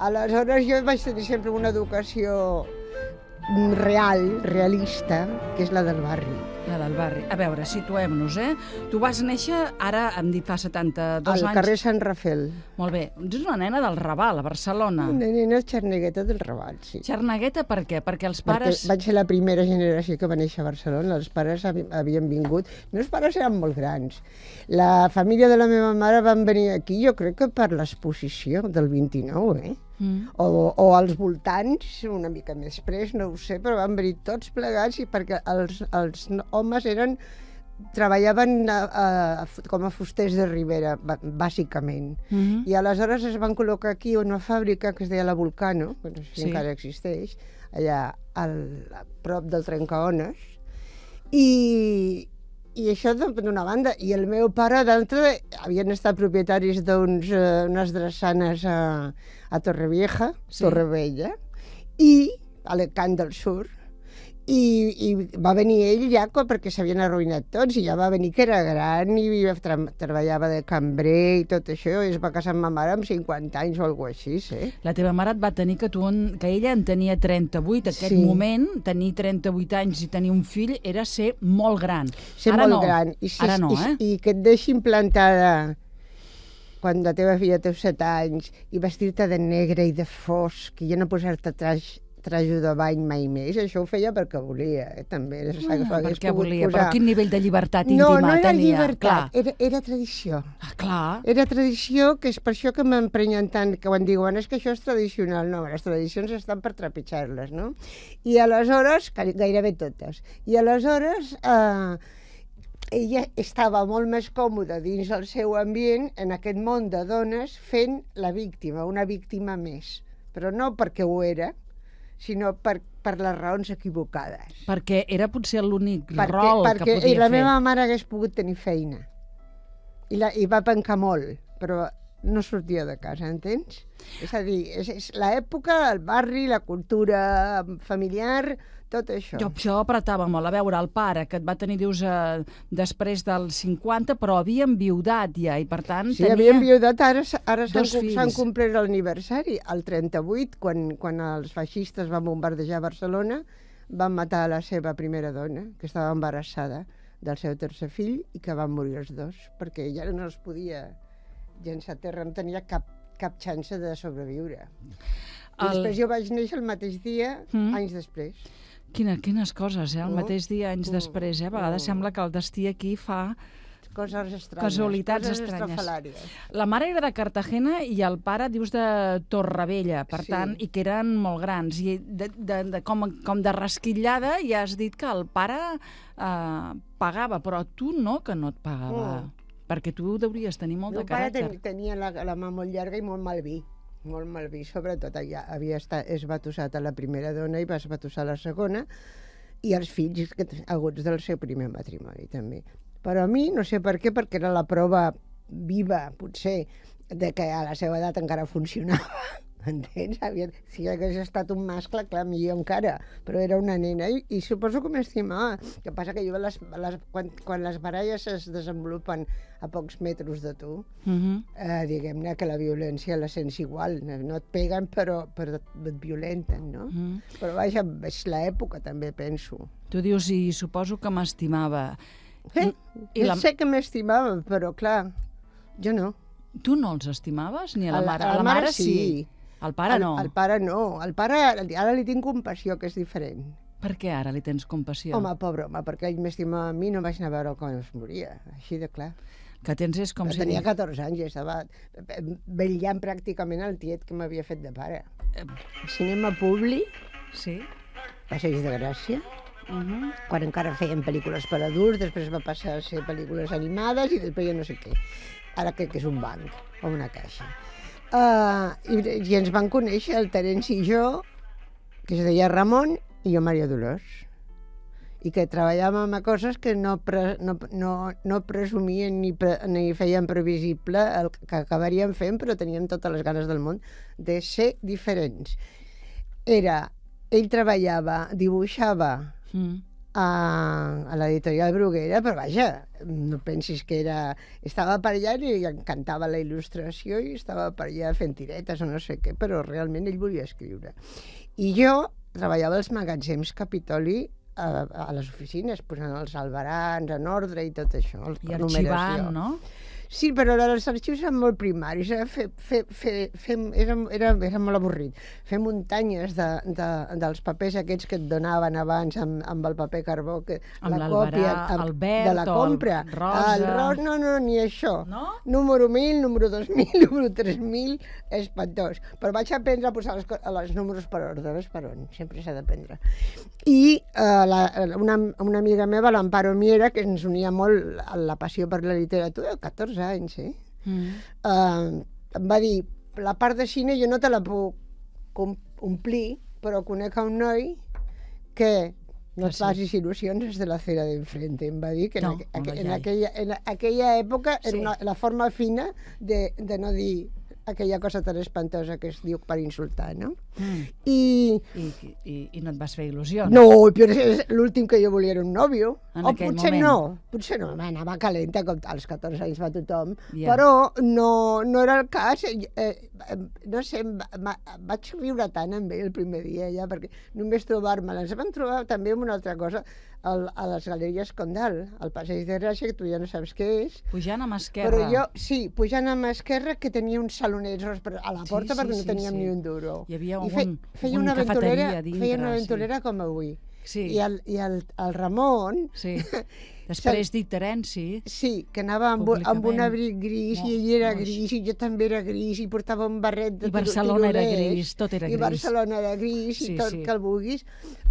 Aleshores jo vaig tenir sempre una educació real, realista, que és la del barri. La del barri. A veure, situem-nos, eh? Tu vas néixer, ara em dit fa 72 Al anys... Al carrer Sant Rafel. Molt bé. Ets una nena del Raval, a Barcelona. Una nena xernegueta del Raval, sí. Xernegueta per què? Perquè els pares... Perquè vaig ser la primera generació que va néixer a Barcelona. Els pares havien vingut... Els meus pares eren molt grans. La família de la meva mare van venir aquí, jo crec que per l'exposició del 29, eh? Mm. O, o als voltants, una mica més pres, no ho sé, però van venir tots plegats i perquè els, els, homes eren treballaven a, a, com a fusters de ribera, bàsicament. Mm -hmm. I aleshores es van col·locar aquí una fàbrica que es deia la Volcano, que no sé si sí. encara existeix, allà al, a prop del Trencaones, i, i això d'una banda. I el meu pare, d'altra, havien estat propietaris d'unes eh, uh, drassanes a, a Torrevieja, sí. Torrevella, i a Alecant del Sur, i, i va venir ell ja perquè s'havien arruïnat tots i ja va venir que era gran i tra treballava de cambrer i tot això i es va casar amb ma mare amb 50 anys o alguna cosa així, eh? La teva mare et va tenir que tu, que ella en tenia 38. en Aquest sí. moment, tenir 38 anys i tenir un fill era ser molt gran. Ser Ara molt no. gran. I, si, Ara no, eh? I, I que et deixin plantada quan la teva filla té 7 anys i vestir-te de negre i de fosc i ja no posar-te trajo de bany mai més, això ho feia perquè volia, eh? també. No, ah, perquè volia, posar. però quin nivell de llibertat íntima tenia? No, no era tenia. llibertat, clar. era, era tradició. Ah, clar. Era tradició, que és per això que m'emprenyen tant, que quan diuen és que això és tradicional, no, les tradicions estan per trepitjar-les, no? I aleshores, gairebé totes, i aleshores... Eh, ella estava molt més còmoda dins el seu ambient, en aquest món de dones, fent la víctima, una víctima més. Però no perquè ho era, sinó per, per les raons equivocades. Perquè era potser l'únic rol perquè, que podia fer. Perquè la meva mare hagués pogut tenir feina. I, la, i va pencar molt, però no sortia de casa, entens? És a dir, és, és l'època, el barri, la cultura familiar, tot això. Jo, jo apretava molt. A veure, el pare, que et va tenir, dius, eh, després dels 50, però havia enviudat ja, i per tant... Sí, tenia... havien ara, ara s'han complert l'aniversari. El 38, quan, quan els feixistes van bombardejar Barcelona, van matar la seva primera dona, que estava embarassada del seu tercer fill, i que van morir els dos, perquè ja no es podia a terra, no tenia cap, cap xance de sobreviure. El... després jo vaig néixer el mateix dia, mm. anys després. Quina, quines coses, eh? El oh. mateix dia, anys oh. després, eh? A vegades oh. sembla que el destí aquí fa coses estranyes. Casualitats coses estranyes. La mare era de Cartagena i el pare, dius, de Torrevella, per sí. tant, i que eren molt grans. I de, de, de, com, com de rasquillada ja has dit que el pare eh, pagava, però tu no, que no et pagava. Oh perquè tu deuries tenir molt de caràcter. Meu pare ten tenia la, la mà molt llarga i molt mal vi molt mal vi, sobretot allà havia estat esbatossat a la primera dona i va esbatossar a la segona i els fills que, aguts del seu primer matrimoni també. Però a mi, no sé per què, perquè era la prova viva, potser, de que a la seva edat encara funcionava M'entens? Si hagués estat un mascle, clar, millor encara, però era una nena i, i suposo que m'estimava. El que passa que jo les, les, quan, quan les baralles es desenvolupen a pocs metres de tu, uh mhm. -huh. eh, diguem-ne que la violència la sents igual, no et peguen però, però et violenten, no? Uh mhm. -huh. Però vaja, és l'època també, penso. Tu dius, i suposo que m'estimava. Eh? I, i la... sé que m'estimava, però clar, jo no. Tu no els estimaves? Ni a la, a la mare? A la, a la mare, mare sí. sí. El pare el, no? El pare no. El pare, ara li tinc compassió, que és diferent. Per què ara li tens compassió? Home, pobre home, perquè ell m'estimava a mi, no vaig anar a veure com es moria, així de clar. Que tens és com... si... Tenia 14 anys i estava eh, vetllant pràcticament el tiet que m'havia fet de pare. Eh... Cinema públic. Sí. Passeig de Gràcia. Uh mhm. -huh. quan encara feien pel·lícules per adults, després va passar a ser pel·lícules animades i després jo no sé què. Ara crec que és un banc o una caixa. Uh, i, I ens van conèixer el Terenci i jo, que es deia Ramon, i jo Maria Dolors. I que treballàvem a coses que no, pre, no, no, no presumien ni, pre, ni feien previsible el que acabaríem fent, però teníem totes les ganes del món de ser diferents. Era, ell treballava, dibuixava, mm a, a l'editorial Bruguera, però vaja, no pensis que era... Estava per allà i li encantava la il·lustració i estava per allà fent tiretes o no sé què, però realment ell volia escriure. I jo treballava als magatzems Capitoli a, a les oficines, posant els albarans en ordre i tot això. I arxivant, no? Sí, però els arxius eren molt primaris, era, eh? fe, fe, fe, fem, era, era, era molt avorrit. Fer muntanyes de, de, dels papers aquests que et donaven abans amb, amb el paper carbó, que, amb la còpia amb, el verd, de la compra. El ah, rosa... El ros, no, no, ni això. No? Número 1000, número 2000, número 3000, espantós. Però vaig aprendre a posar els, els números per ordre, per on, sempre s'ha d'aprendre. I eh, la, una, una amiga meva, l'Amparo Miera, que ens unia molt a la passió per la literatura, 14 anys, eh? Mm. Uh, em va dir, la part de Xina jo no te la puc omplir, però conec un noi que no ah, et facis il·lusions de la cera d'enfrente. Em va dir que no, en, aqu en, aquella, en aquella època sí. era una, la forma fina de, de no dir aquella cosa tan espantosa que es diu per insultar, no? Mm. I... I, i, I no et vas fer il·lusió, no? No, l'últim que jo volia era un nòvio. En o potser moment. no, potser no, anava calenta, com als 14 anys va tothom, yeah. però no, no era el cas. Eh, eh no sé, va, vaig riure tant amb ell el primer dia ja, perquè només trobar me Ens vam trobar també amb una altra cosa, al, a les galeries Condal, al passeig de Gràcia, que tu ja no saps què és. Pujant a mà esquerra. Però jo, sí, pujant a mà esquerra, que tenia un saló peroners a la porta sí, sí, perquè no teníem sí. ni un duro. Hi havia I fe, feia un una aventurera, feia una aventurera sí. com avui sí. i, el, i el, el Ramon... Sí. Després d'Iterenci... Sí, que anava amb, amb un abric gris, no, i ell era no, gris, i jo també era gris, i portava un barret de I Barcelona era gris, tot era gris. I Barcelona era gris, sí, i tot sí. que el vulguis,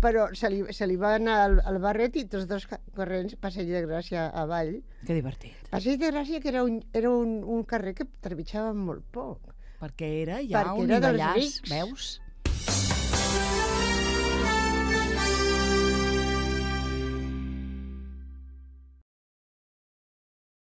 però se li, se li va anar el, el barret i tots dos corrents passeig de Gràcia avall. Que divertit. Passeig de Gràcia, que era un, era un, un carrer que trepitjava molt poc perquè era ja perquè un era nivellàs, veus?